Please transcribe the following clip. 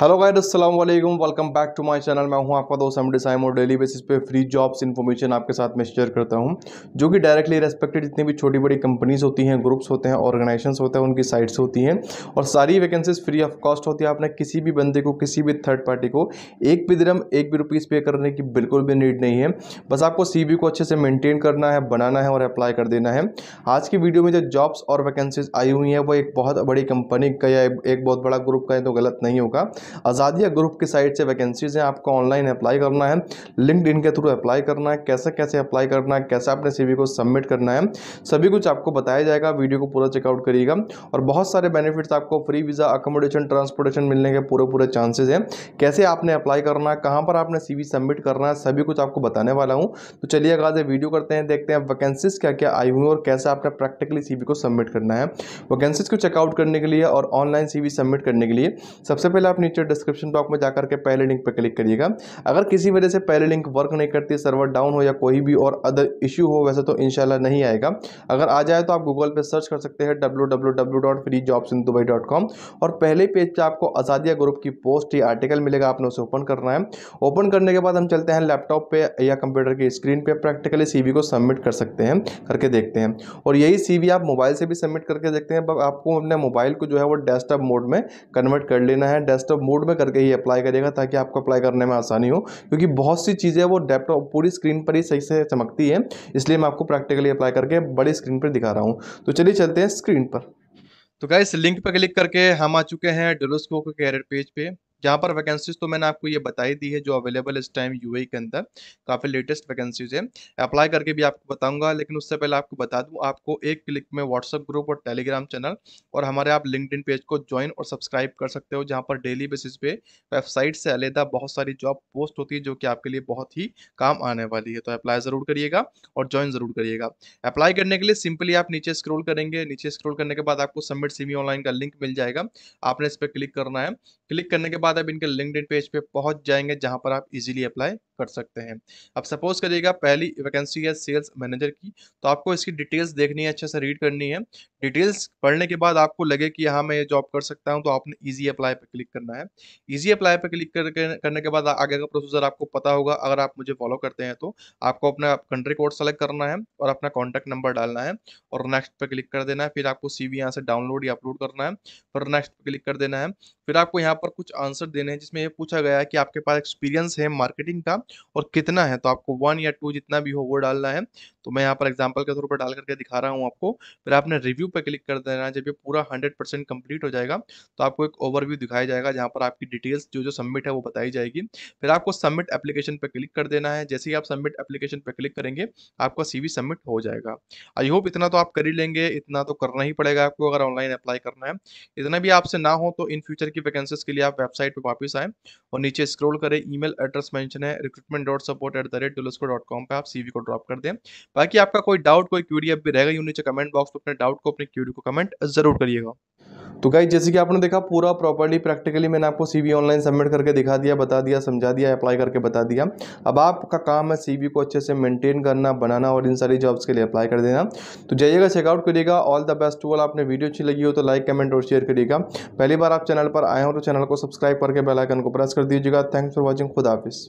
hello guide अस्सलाम वालेकुम welcome back to my channel मैं हूं आपका दोस्त एमडी साइम और डेली बेसिस पे फ्री जॉब्स इन्फॉर्मेशन आपके साथ मैं शेयर करता हूं जो कि डायरेक्टली रेस्पेक्टेड जितनी भी छोटी बड़ी कंपनीज होती हैं ग्रुप्स होते हैं ऑर्गेनाइजेशन होते हैं उनकी साइट्स होती हैं और सारी वैकेंसीज फ्री ऑफ कॉस्ट होती है आपने किसी भी बंदे को किसी भी थर्ड पार्टी को एक भी दिन एक भी रुपीज़ पे करने की बिल्कुल भी नीड नहीं है बस आपको सी को अच्छे से मेनटेन करना है बनाना है और अप्लाई कर देना है आज की वीडियो में जो जॉब्स और वैकेंसीज आई हुई हैं वो एक बहुत बड़ी कंपनी का या एक बहुत बड़ा ग्रुप का है तो गलत नहीं होगा आज़ादिया ग्रुप की साइट से वैकेंसीज़ हैं आपको ऑनलाइन अप्लाई करना है लिंकड के थ्रू अप्लाई करना है कैसे कैसे अप्लाई करना है कैसे अपने सी को सबमिट करना है सभी कुछ आपको बताया जाएगा वीडियो को पूरा चेकआउट करिएगा और बहुत सारे बेनिफिट्स आपको फ्री वीज़ा अकोमोडेशन ट्रांसपोर्टेशन मिलने के पूरे पूरे चांसेस हैं कैसे आपने अप्लाई करना है कहाँ पर आपने सी सबमिट करना है सभी कुछ आपको बताने वाला हूँ तो चलिए अगर वीडियो करते हैं देखते हैं वैकेंसीज क्या क्या आई हुई और कैसे आपने प्रैक्टिकली सी को सबमिट करना है वैकेंसीज को चेकआउट करने के लिए और ऑनलाइन सी सबमिट करने के लिए सबसे पहले आप नीचे डिस्क्रिप्शन बॉक्स में जाकर के पहले लिंक पर क्लिक करिएगा अगर किसी वजह से पहले लिंक वर्क नहीं करती सर्वर डाउन हो या कोई भी और अदर इशू हो वैसे तो इन नहीं आएगा अगर आ जाए तो आप गूगल पर सर्च कर सकते हैं डब्ल्यू और पहले पेज पर आपको आज़ादिया ग्रुप की पोस्ट या आर्टिकल मिलेगा आपने उसे ओपन करना है ओपन करने के बाद हम चलते हैं लैपटॉप पर या कंप्यूटर की स्क्रीन पर प्रैक्टिकली सीवी को सबमिट कर सकते हैं करके देखते हैं और यही सीवी आप मोबाइल से भी सबमिट करके देखते हैं आपको अपने मोबाइल को जो है वो डेस्कटॉप मोड में कन्वर्ट कर लेना है डेस्कटॉप डेस्कटॉप तो मोड में करके ही अप्लाई करिएगा ताकि आपको अप्लाई करने में आसानी हो क्योंकि बहुत सी चीज़ें वो डेस्कटॉप पूरी स्क्रीन पर ही सही से चमकती है इसलिए मैं आपको प्रैक्टिकली अप्लाई करके बड़ी स्क्रीन पर दिखा रहा हूँ तो चलिए चलते हैं स्क्रीन पर तो क्या लिंक पर क्लिक करके हम आ चुके हैं डेलोस्कोप के कैरियर पेज पे जहाँ पर वैकेंसीज तो मैंने आपको ये बताई दी है जो अवेलेबल इस टाइम यू के अंदर काफ़ी लेटेस्ट वैकेंसीज है अप्लाई करके भी आपको बताऊँगा लेकिन उससे पहले आपको बता दूँ आपको एक क्लिक में व्हाट्सअप ग्रुप और टेलीग्राम चैनल और हमारे आप लिंकड पेज को ज्वाइन और सब्सक्राइब कर सकते हो जहाँ पर डेली बेसिस पे वेबसाइट से अलहदा बहुत सारी जॉब पोस्ट होती है जो कि आपके लिए बहुत ही काम आने वाली है तो अप्लाई ज़रूर करिएगा और ज्वाइन ज़रूर करिएगा अप्लाई करने के लिए सिंपली आप नीचे स्क्रोल करेंगे नीचे स्क्रोल करने के बाद आपको सबमिट सीमी ऑनलाइन का लिंक मिल जाएगा आपने इस पर क्लिक करना है क्लिक करने के बाद बाद आप इनके लिंक पेज पे पहुंच जाएंगे जहां पर आप इजीली अप्लाई कर सकते हैं अब सपोज करिएगा पहली वैकेंसी है सेल्स मैनेजर की तो आपको इसकी डिटेल्स देखनी है अच्छे से रीड करनी है डिटेल्स पढ़ने के बाद आपको लगे कि हाँ मैं ये जॉब कर सकता हूँ तो आपने ईजी अप्लाई पर क्लिक करना है ईजी अप्लाई पर क्लिक कर, करने के बाद आगे का प्रोसीजर आपको पता होगा अगर आप मुझे फॉलो करते हैं तो आपको अपना कंट्री कोड सेलेक्ट करना है और अपना कॉन्टैक्ट नंबर डालना है और नेक्स्ट पर क्लिक कर देना है फिर आपको सी वी यहाँ से डाउनलोड या अपलोड करना है फिर नेक्स्ट पर क्लिक कर देना है फिर आपको यहाँ पर कुछ आंसर देने हैं जिसमें ये पूछा गया है कि आपके पास एक्सपीरियंस है मार्केटिंग का और कितना है तो आपको वन या टू जितना भी हो वो डालना है तो मैं यहाँ पर एग्जाम्पल के तौर पर डाल करके दिखा रहा हूँ आपको फिर आपने रिव्यू पर क्लिक कर देना जब ये पूरा हंड्रेड परसेंट कम्प्लीट हो जाएगा तो आपको एक ओवरव्यू दिखाया जाएगा जहाँ पर आपकी डिटेल्स जो जो सबमिट है वो बताई जाएगी फिर आपको सबमिट एप्लीकेशन पर क्लिक कर देना है जैसे ही आप सबमिट एप्लीकेशन पर क्लिक करेंगे आपका सी सबमिट हो जाएगा आई होप इतना तो आप कर ही लेंगे इतना तो करना ही पड़ेगा आपको अगर ऑनलाइन अप्लाई करना है इतना भी आपसे ना हो तो इन फ्यूचर की वैकेंसीज के लिए आप वेबसाइट पर वापस आएँ और नीचे स्क्रोल करें ई एड्रेस मैंशन है recruitment dot support at the rate Dulsco dot com पर आप सीवी को ड्रॉप कर दें बाकी आपका कोई डाउट कोई क्यूरी अब भी रहेगा यू नीचे कमेंट बॉक्स में अपने डाउट को अपने क्यूरी को कमेंट जरूर करिएगा तो गाइज जैसे कि आपने देखा पूरा प्रॉपर्ली प्रैक्टिकली मैंने आपको सीवी ऑनलाइन सबमिट करके दिखा दिया बता दिया समझा दिया अप्लाई करके बता दिया अब आपका काम है सीवी को अच्छे से मेंटेन करना बनाना और इन सारी जॉब्स के लिए अप्लाई कर देना तो जाइएगा चेकआउट करिएगा all the best to all आपने वीडियो अच्छी लगी हो तो लाइक कमेंट और शेयर करिएगा पहली बार आप चैनल पर आए हो तो चैनल को सब्सक्राइब करके बेलाइकन को प्रेस कर दीजिएगा थैंक्स फॉर वॉचिंग खुद हाफिज़